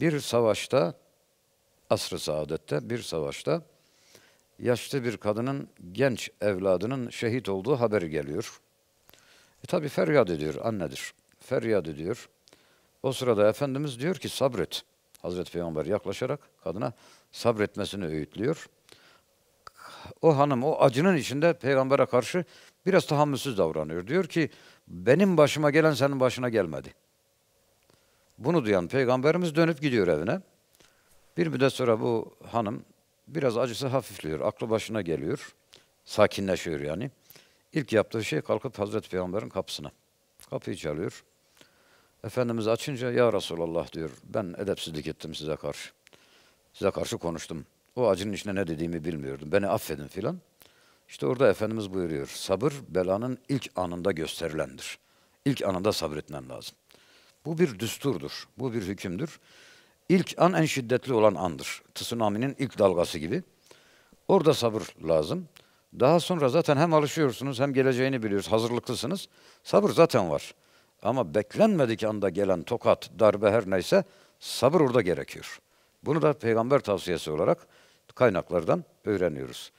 bir savaşta, asr-ı saadette bir savaşta yaşlı bir kadının genç evladının şehit olduğu haberi geliyor. E tabi feryat ediyor annedir. Feryat ediyor. O sırada Efendimiz diyor ki sabret. Hazreti Peygamber yaklaşarak kadına sabretmesini öğütlüyor. O hanım o acının içinde peygambere karşı biraz tahammülsüz davranıyor. Diyor ki benim başıma gelen senin başına gelmedi. Bunu duyan peygamberimiz dönüp gidiyor evine. Bir müddet sonra bu hanım biraz acısı hafifliyor, aklı başına geliyor, sakinleşiyor yani. İlk yaptığı şey kalkıp Hazreti Peygamber'in kapısına. Kapıyı çalıyor. Efendimiz açınca ya Resulallah diyor ben edepsizlik ettim size karşı. Size karşı konuştum. O acının içine ne dediğimi bilmiyordum. Beni affedin filan. İşte orada Efendimiz buyuruyor. Sabır belanın ilk anında gösterilendir. İlk anında sabretmen lazım. Bu bir düsturdur. Bu bir hükümdür. İlk an en şiddetli olan andır. Tsunami'nin ilk dalgası gibi. Orada sabır lazım. Daha sonra zaten hem alışıyorsunuz hem geleceğini biliyoruz. Hazırlıklısınız. Sabır zaten var. Ama beklenmedik anda gelen tokat, darbe her neyse sabır orada gerekiyor. Bunu da peygamber tavsiyesi olarak kaynaklardan öğreniyoruz.